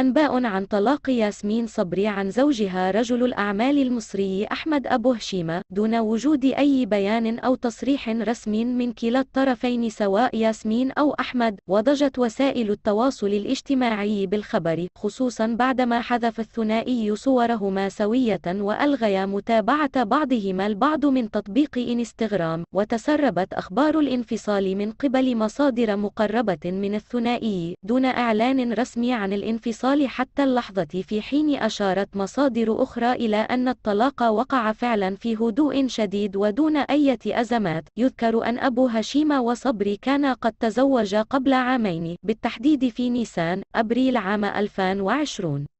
أنباء عن طلاق ياسمين صبري عن زوجها رجل الأعمال المصري أحمد أبو هشيمة دون وجود أي بيان أو تصريح رسمي من كلا الطرفين سواء ياسمين أو أحمد وضجت وسائل التواصل الاجتماعي بالخبر خصوصا بعدما حذف الثنائي صورهما سوية وألغيا متابعة بعضهما البعض من تطبيق إنستغرام وتسربت أخبار الانفصال من قبل مصادر مقربة من الثنائي دون إعلان رسمي عن الانفصال الانفصال حتى اللحظة في حين أشارت مصادر أخرى إلى أن الطلاق وقع فعلا في هدوء شديد ودون أي أزمات يذكر أن أبو هشيم وصبري كان قد تزوج قبل عامين بالتحديد في نيسان أبريل عام 2020